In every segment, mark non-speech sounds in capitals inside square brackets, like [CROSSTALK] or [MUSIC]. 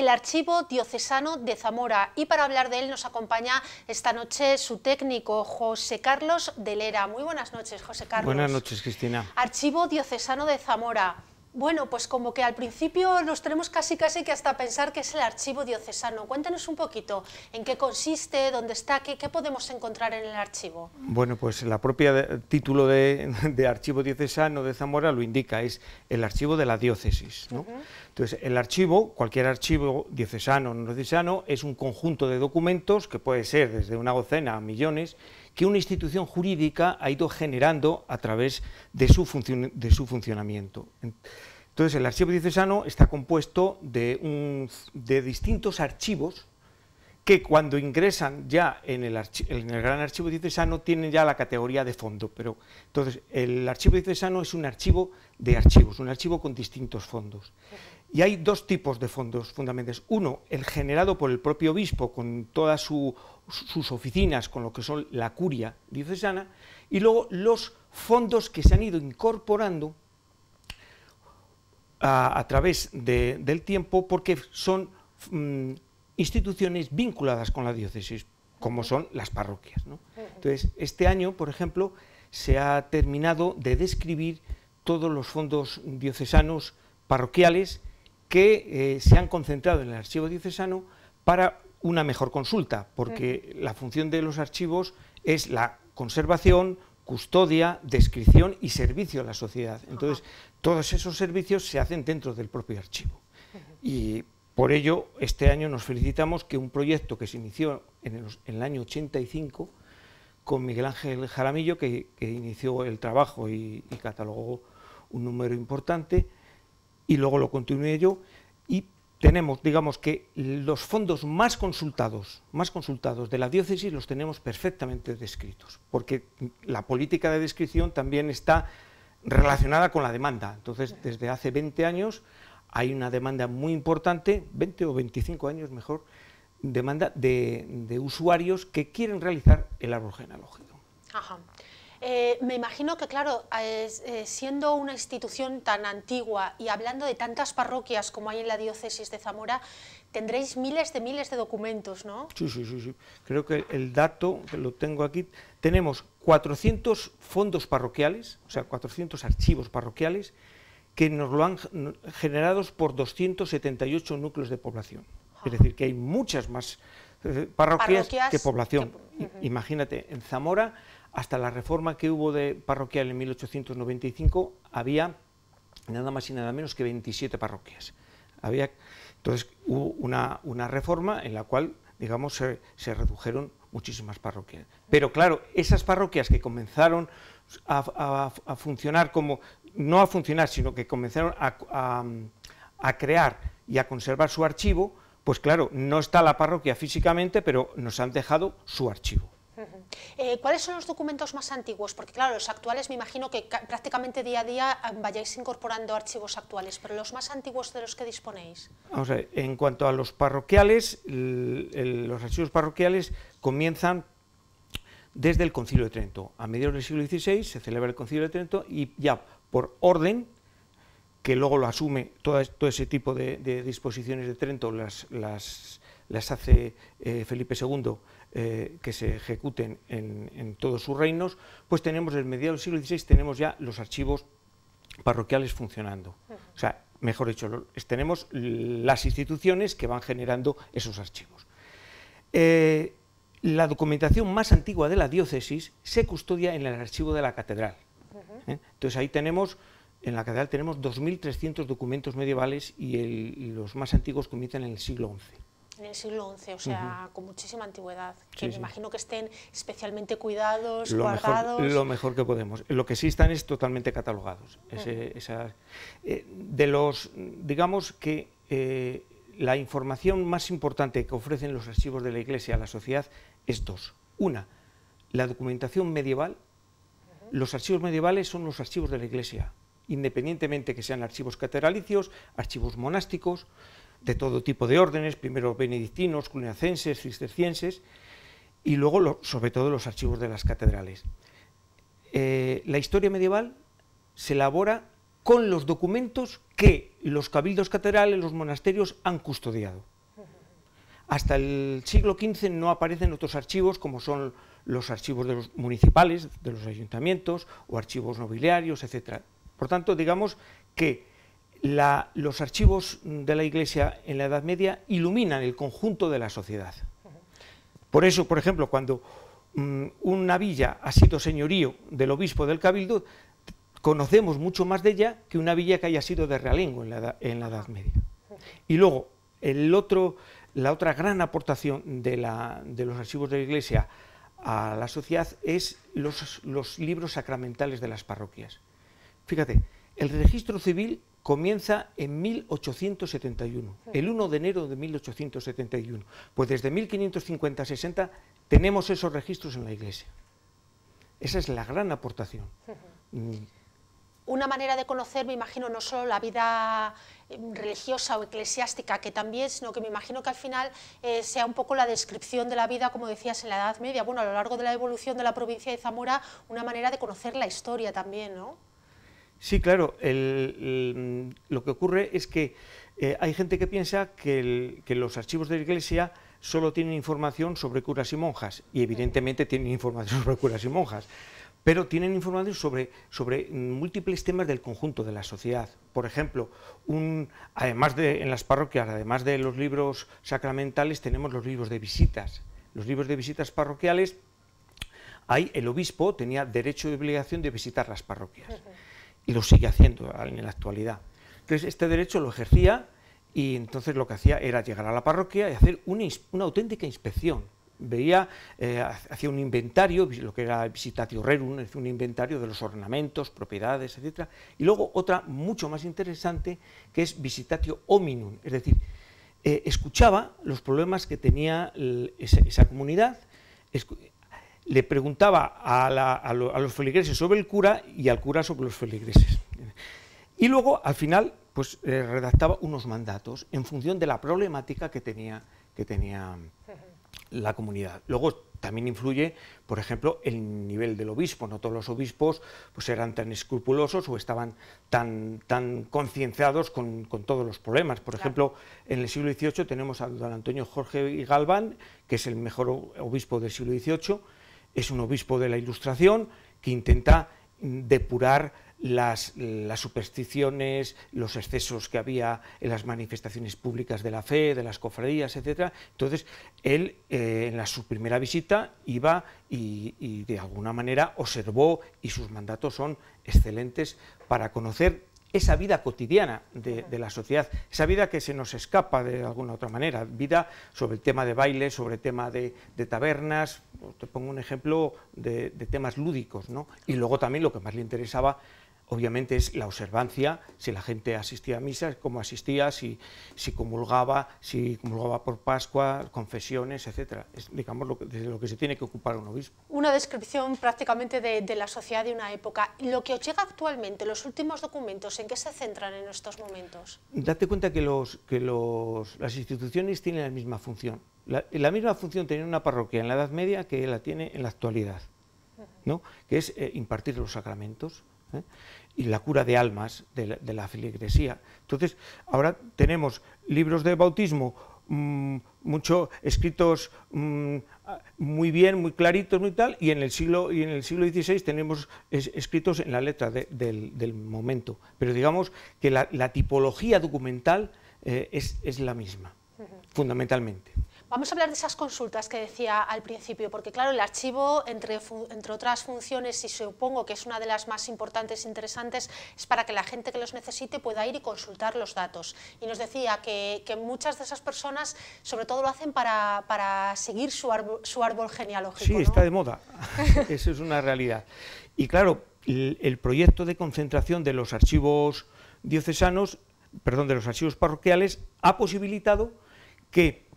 el Archivo Diocesano de Zamora y para hablar de él nos acompaña esta noche su técnico José Carlos de Lera. Muy buenas noches, José Carlos. Buenas noches, Cristina. Archivo Diocesano de Zamora. Bueno, pues como que al principio nos tenemos casi casi que hasta pensar que es el archivo diocesano. Cuéntanos un poquito en qué consiste, dónde está, qué, podemos encontrar en el archivo. Bueno, pues la propia título [LAUGHS] de, archivo diocesano de Zamora lo indica, es el archivo de la diócesis. Entonces, el archivo, cualquier archivo diocesano o no diocesano, es un conjunto de documentos que puede ser desde una docena a millones que una institución jurídica ha ido generando a través de su, de su funcionamiento. Entonces, el archivo diocesano está compuesto de, de distintos archivos que cuando ingresan ya en el, en el, gran archivo diocesano tienen ya la categoría de fondo. Pero, entonces, el archivo diocesano es un archivo de archivos, un archivo con distintos fondos. Y hay dos tipos de fondos fundamentales. Uno, el generado por el propio obispo con todas sus oficinas, con lo que son la curia diocesana, y luego los fondos que se han ido incorporando a, través del tiempo porque son mm, instituciones vinculadas con la diócesis, como son las parroquias. Entonces, este año, por ejemplo, se ha terminado de describir todos los fondos diocesanos parroquiales que eh, se han concentrado en el archivo diocesano para una mejor consulta, porque la función de los archivos es la conservación, custodia, descripción y servicio a la sociedad. Entonces, todos esos servicios se hacen dentro del propio archivo. Y por ello, este año nos felicitamos que un proyecto que se inició en el, año 85 con Miguel Ángel Jaramillo, que, inició el trabajo y catalogó un número importante, y luego lo continué yo. Y tenemos, digamos que los fondos más consultados, más consultados de la diócesis los tenemos perfectamente descritos, porque la política de descripción también está relacionada con la demanda. Entonces, desde hace 20 años hay una demanda muy importante, 20 o 25 años mejor, demanda de, usuarios que quieren realizar el árbol genealógico. Ajá. Eh, me imagino que, claro, eh, siendo una institución tan antigua y hablando de tantas parroquias como hay en la diócesis de Zamora, tendréis miles de miles de documentos, ¿no? Sí, sí, sí. Creo que el dato, que lo tengo aquí, tenemos 400 fondos parroquiales, o sea, 400 archivos parroquiales, que nos lo han generado por 278 núcleos de población. Es ah. decir, que hay muchas más eh, parroquias, ¿Qué población. Imagínate, en Zamora, hasta la reforma que hubo de parroquial en 1895, había nada más y nada menos que 27 parroquias. Había, entonces hubo una, reforma en la cual, digamos, se, se redujeron muchísimas parroquias. Pero claro, esas parroquias que comenzaron a, a, funcionar como, no a funcionar, sino que comenzaron a, a crear y a conservar su archivo, pues claro, no está la parroquia físicamente, pero nos han dejado su archivo. Eh, ¿Cuáles son los documentos más antiguos? Porque claro, los actuales me imagino que prácticamente día a día em, vayáis incorporando archivos actuales, pero los más antiguos de los que disponéis. en cuanto a los parroquiales, los archivos parroquiales comienzan desde el Concilio de Trento. A mediados del siglo XVI se celebra el Concilio de Trento y ya por orden que luego lo asume, todo, ese tipo de, disposiciones de Trento las, las, hace eh, Felipe II, eh, que se ejecuten en, todos sus reinos, pues tenemos el mediados del siglo XVI tenemos ya los archivos parroquiales funcionando. O sea, mejor dicho, tenemos las instituciones que van generando esos archivos. Eh, la documentación más antigua de la diócesis se custodia en el archivo de la catedral. Entonces ahí tenemos en la catedral tenemos 2.300 documentos medievales y los más antiguos comienzan en el siglo XI en el siglo XI, o sea, con muchísima antigüedad, que me imagino que estén especialmente cuidados, guardados. lo mejor que podemos. Lo que sí están es totalmente catalogados. Eh, de los, digamos que eh, la información más importante que ofrecen los archivos de la Iglesia a la sociedad es dos. Una, la documentación medieval. Los archivos medievales son los archivos de la Iglesia independientemente que sean archivos catedralicios, archivos monásticos, de todo tipo de órdenes, primero benedictinos, cluniacenses, cistercienses, y luego sobre todo los archivos de las catedrales. Eh, la historia medieval se elabora con los documentos que los cabildos catedrales, los monasterios han custodiado. Hasta el siglo XV no aparecen otros archivos como son los archivos de los municipales, de los ayuntamientos o archivos nobiliarios, etcétera. Por tanto, digamos que los archivos de la Iglesia en la Edad Media iluminan el conjunto de la sociedad. Por eso, por ejemplo, cuando mm, una villa ha sido señorío del obispo del Cabildo, conocemos mucho más de ella que una villa que haya sido de realengo en la Edad, Media. Y luego, el otro, la otra gran aportación de, los archivos de la Iglesia a la sociedad es los libros sacramentales de las parroquias. Fíjate, el registro civil comienza en 1871, el 1 de enero de 1871. Pues desde 1550-60 tenemos esos registros en la Iglesia. Esa es la gran aportación. Mm. Una manera de conocer, me imagino, no solo la vida eh, religiosa o eclesiástica, que también, sino que me imagino que al final eh, sea un poco la descripción de la vida, como decías, en la Edad Media. Bueno, a lo largo de la evolución de la provincia de Zamora, una manera de conocer la historia también, ¿no? Sí, claro. lo que ocurre es que eh, hay gente que piensa que, los archivos de la Iglesia solo tienen información sobre curas y monjas, y evidentemente tienen información sobre curas y monjas, pero tienen información sobre, sobre múltiples temas del conjunto de la sociedad. Por ejemplo, además de en las parroquias, además de los libros sacramentales, tenemos los libros de visitas. Los libros de visitas parroquiales, hay, el obispo tenía derecho y obligación de visitar las parroquias y lo sigue haciendo en la actualidad. Entonces, este derecho lo ejercía y entonces lo que hacía era llegar a la parroquia y hacer una, auténtica inspección. Veía, eh, hacía un inventario, lo que era visitatio rerum, un inventario de los ornamentos, propiedades, etc. Y luego otra mucho más interesante, que es visitatio hominum, es decir, eh, escuchaba los problemas que tenía esa, comunidad, le preguntaba a, los feligreses sobre el cura y al cura sobre los feligreses. Y luego, al final, pues eh, redactaba unos mandatos en función de la problemática que tenía, que tenía la comunidad. Luego también influye, por ejemplo, el nivel del obispo. No todos los obispos pues, eran tan escrupulosos o estaban tan, concienciados con, todos los problemas. Por ejemplo, en el siglo XVIII tenemos a don Antonio Jorge Galván, que es el mejor obispo del siglo XVIII, es un obispo de la Ilustración que intenta mm, depurar las, supersticiones, los excesos que había en las manifestaciones públicas de la fe, de las cofradías, etc. Entonces, él eh, en su primera visita iba y, y de alguna manera observó y sus mandatos son excelentes para conocer esa vida cotidiana de, la sociedad, esa vida que se nos escapa de alguna otra manera, vida sobre el tema de baile, sobre el tema de, tabernas, te pongo un ejemplo de, de, temas lúdicos, ¿no? Y luego también lo que más le interesaba obviamente es la observancia, si la gente asistía a misas, cómo asistía, si, si comulgaba, si comulgaba por Pascua, confesiones, etc. Es, digamos, lo que, lo que se tiene que ocupar un obispo. Una descripción prácticamente de, la sociedad de una época. Lo que os llega actualmente, los últimos documentos, ¿en qué se centran en estos momentos? Date cuenta que, los, que las instituciones tienen la misma función. La, misma función tenía una parroquia en la Edad Media que la tiene en la actualidad, ¿no? que es eh, impartir los sacramentos. ¿eh? y la cura de almas de la, filigresía. Entonces, ahora tenemos libros de bautismo, mm, mucho escritos mm, ah, muy bien, muy claritos, tal, y en el siglo, y en el siglo XVI tenemos escritos en la letra del, momento. Pero digamos que la, tipología documental eh, es, la misma, fundamentalmente. Vamos a hablar de esas consultas que decía al principio, porque claro, el archivo, entre, otras funciones, y supongo que es una de las más importantes e interesantes, es para que la gente que los necesite pueda ir y consultar los datos. Y nos decía que, muchas de esas personas, sobre todo lo hacen para, seguir su árbol, su árbol genealógico. Sí, está de moda, [LAUGHS] eso es una realidad. Y claro, el, el proyecto de concentración de los archivos diocesanos, perdón, de los archivos parroquiales, ha posibilitado que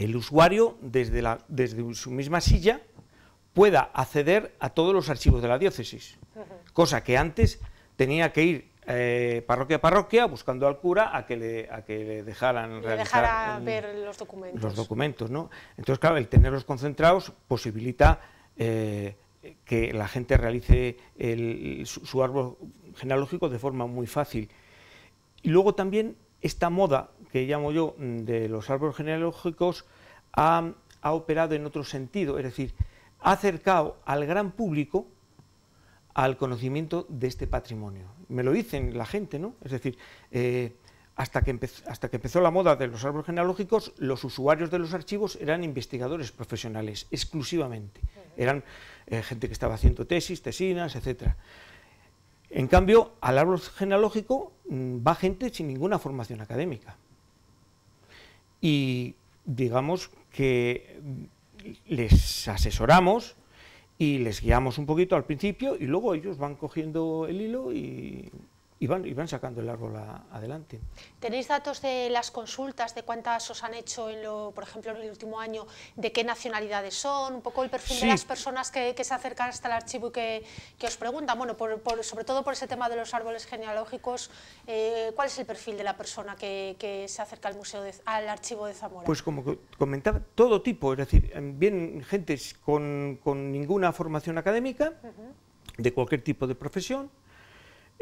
el usuario desde, la, desde su misma silla pueda acceder a todos los archivos de la diócesis, cosa que antes tenía que ir eh, parroquia a parroquia buscando al cura a que le, a que le dejaran ver los documentos. Los documentos, ¿no? Entonces, claro, el tenerlos concentrados posibilita eh, que la gente realice su árbol genealógico de forma muy fácil. Y luego también esta moda que llamo yo mm, de los árboles genealógicos ha, operado en otro sentido, es decir, ha acercado al gran público al conocimiento de este patrimonio. Me lo dicen la gente, ¿no? Es decir, eh, hasta, que empezó la moda de los árboles genealógicos, los usuarios de los archivos eran investigadores profesionales, exclusivamente. Eran eh, gente que estaba haciendo tesis, tesinas, etcétera. En cambio, al árbol genealógico mm, va gente sin ninguna formación académica. Y digamos que mm, les asesoramos y les guiamos un poquito al principio y luego ellos van cogiendo el hilo y y van, y van sacando el árbol adelante. ¿Tenéis datos de las consultas, de cuántas os han hecho, en lo, por ejemplo, en el último año, de qué nacionalidades son, un poco el perfil de las personas que, se acercan hasta el archivo y que, que os preguntan? Bueno, sobre todo por ese tema de los árboles genealógicos, eh, ¿cuál es el perfil de la persona que, que se acerca al, museo al archivo de Zamora? Pues como comentaba, todo tipo, es decir, em, bien gentes con, con ninguna formación académica, de cualquier tipo de profesión,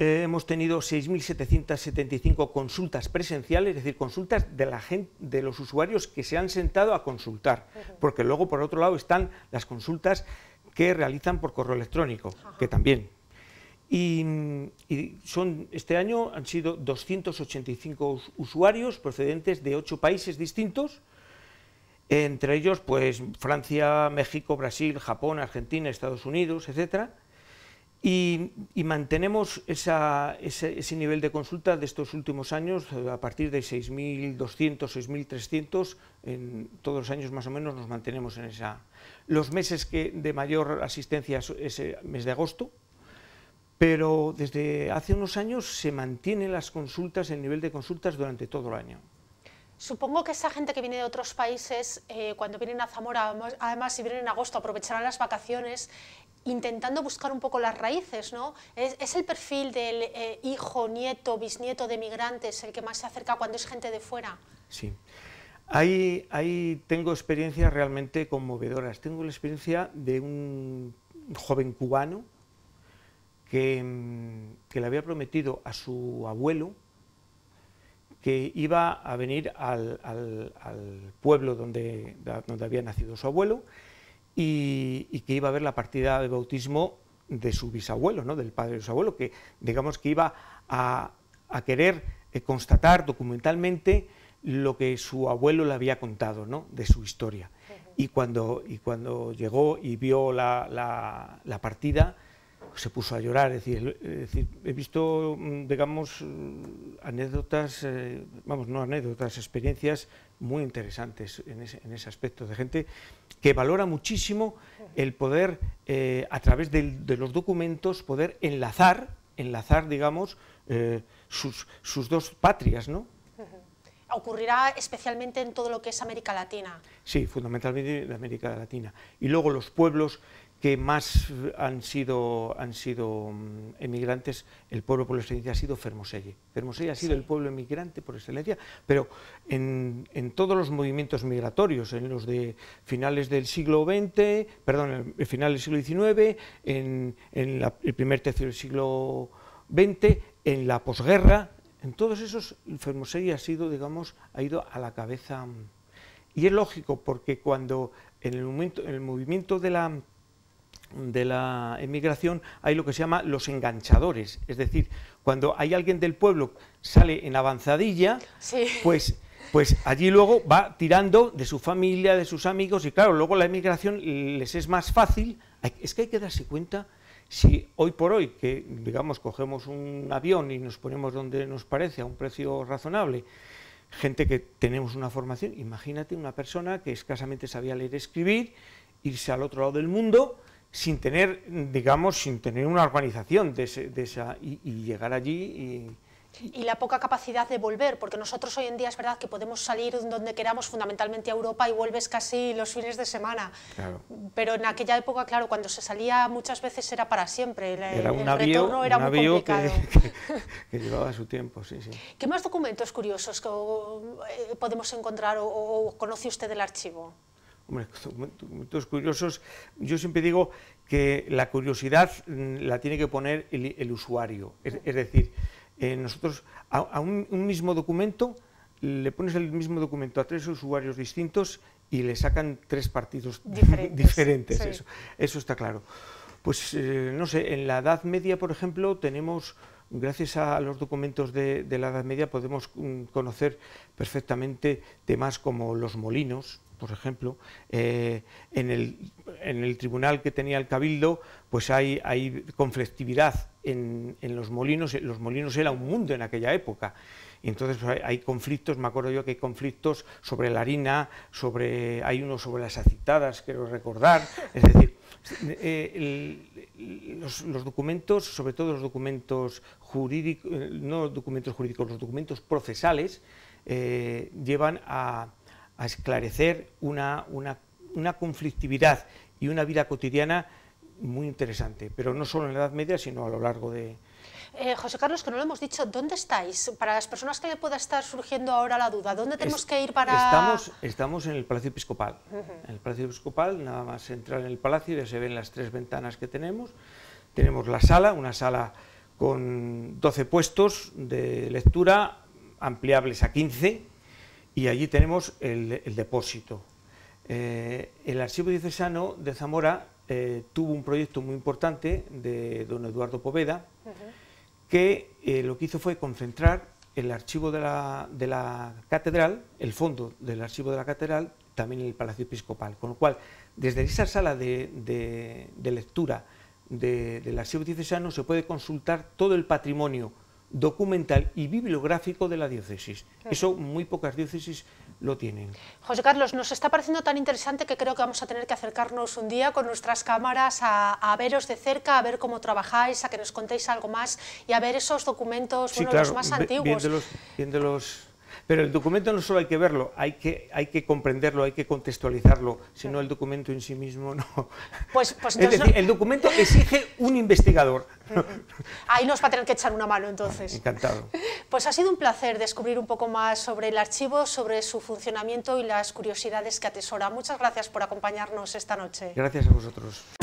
eh, hemos tenido 6.775 consultas presenciales, es decir, consultas de, la gente, de los usuarios que se han sentado a consultar, porque luego por otro lado están las consultas que realizan por correo electrónico, que también. Y, y, son, este año han sido 285 usuarios procedentes de ocho países distintos, entre ellos pues Francia, México, Brasil, Japón, Argentina, Estados Unidos, etcétera y, mantenemos ese, nivel de consulta de estos últimos años, eh, a partir de 6.200, 6.300, en todos los años más o menos nos mantenemos en esa. Los meses que de mayor asistencia es mes de agosto, pero desde hace unos años se mantienen las consultas, el nivel de consultas durante todo el año. Supongo que esa gente que viene de otros países, eh, cuando vienen a Zamora, además si vienen en agosto, aprovecharán las vacaciones intentando buscar un poco las raíces, ¿no? Es, el perfil del eh, hijo, nieto, bisnieto de migrantes el que más se acerca cuando es gente de fuera. Sí. Ahí, tengo experiencias realmente conmovedoras. Tengo la experiencia de un joven cubano que mm, le había prometido a su abuelo, que iba a venir al, pueblo donde, donde, había nacido su abuelo y, que iba a ver la partida de bautismo de su bisabuelo, ¿no? del padre de su abuelo, que digamos que iba a, querer eh, constatar documentalmente lo que su abuelo le había contado ¿no? de su historia. Y cuando, cuando llegó y vio la partida, se puso a llorar. Es decir, he visto, mm, digamos, anécdotas, eh, vamos, no anécdotas, experiencias muy interesantes en ese, aspecto, de gente que valora muchísimo el poder, eh, a través de los documentos, poder enlazar, enlazar, digamos, eh, sus, sus, dos patrias, ¿no? ocurrirá especialmente en todo lo que es América Latina. Sí, fundamentalmente en América Latina. Y luego los pueblos que más han sido, han sido mm, emigrantes, el pueblo por excelencia ha sido Fermoselle. Fermoselle ha sido el pueblo emigrante por excelencia, pero en, todos los movimientos migratorios, en los de finales del siglo XX, perdón, el, final del siglo XIX, en, el primer tercio del siglo XX, en la posguerra, en todos esos, Fermoselle ha sido, digamos, ha ido a la cabeza. Y es lógico, porque cuando en el, momento, en el movimiento de la de la emigración hay lo que se llama los enganchadores, es decir, cuando hay alguien del pueblo sale en avanzadilla, pues pues allí luego va tirando de su familia, de sus amigos, y claro, luego la emigración les es más fácil. Es que hay que darse cuenta si hoy por hoy, que digamos, cogemos un avión y nos ponemos donde nos parece a un precio razonable, gente que tenemos una formación, imagínate una persona que escasamente sabía leer y escribir, irse al otro lado del mundo sin tener, digamos, sin tener una organización de, esa, y, llegar allí y, la poca capacidad de volver, porque nosotros hoy en día es verdad que podemos salir donde queramos, fundamentalmente a Europa, y vuelves casi los fines de semana. Pero en aquella época, claro, cuando se salía muchas veces era para siempre. era un avión [LAUGHS] Que, llevaba su tiempo, sí, sí. ¿Qué más documentos curiosos que, eh, podemos encontrar o, o conoce usted del archivo? Hombre, documentos curiosos, yo siempre digo que la curiosidad mm, la tiene que poner el, usuario. Es, decir, eh, nosotros a, un, mismo documento le pones el mismo documento a tres usuarios distintos y le sacan tres partidos [LAUGHS] diferentes. eso, está claro. Pues eh, no sé, en la Edad Media, por ejemplo, tenemos gracias a los documentos de, la Edad Media podemos mm, conocer perfectamente temas como los molinos, por ejemplo, eh, en, el, tribunal que tenía el Cabildo, pues hay, hay conflictividad en, los molinos. Eh, los molinos era un mundo en aquella época. Y entonces pues, hay, conflictos, me acuerdo yo que hay conflictos sobre la harina, sobre, hay uno sobre las acitadas, quiero recordar. Es decir, eh, los, documentos, sobre todo los documentos jurídicos, no los documentos jurídicos, los documentos procesales, llevan a a esclarecer una, una, conflictividad y una vida cotidiana muy interesante, pero no solo en la Edad Media, sino a lo largo de... Eh, José Carlos, que no lo hemos dicho, ¿dónde estáis? Para las personas que le pueda estar surgiendo ahora la duda, ¿dónde tenemos que ir para...? Estamos, estamos en el Palacio Episcopal. En el Palacio Episcopal, nada más entrar en el palacio, ya se ven las tres ventanas que tenemos. Tenemos la sala, una sala con 12 puestos de lectura, ampliables a 15, y allí tenemos el, depósito. Eh, el Archivo Diocesano de Zamora eh, tuvo un proyecto muy importante de don Eduardo Poveda, que eh, lo que hizo fue concentrar el archivo de la, catedral, el fondo del archivo de la catedral, también en el Palacio Episcopal. Con lo cual, desde esa sala de, de, de lectura del archivo diocesano se puede consultar todo el patrimonio documental y bibliográfico de la diócesis. Eso muy pocas diócesis lo tienen. José Carlos, nos está pareciendo tan interesante que creo que vamos a tener que acercarnos un día con nuestras cámaras a, veros de cerca, a ver cómo trabajáis, a que nos contéis algo más y a ver esos documentos, uno bueno, los más antiguos. viéndolos pero el documento no solo hay que verlo, hay que, hay que comprenderlo, hay que contextualizarlo, sino el documento en sí mismo no. Pues, pues [LAUGHS] el documento exige un investigador. [LAUGHS] Ahí nos va a tener que echar una mano entonces. Encantado. [LAUGHS] Pues ha sido un placer descubrir un poco más sobre el archivo, sobre su funcionamiento y las curiosidades que atesora. Muchas gracias por acompañarnos esta noche. Gracias a vosotros.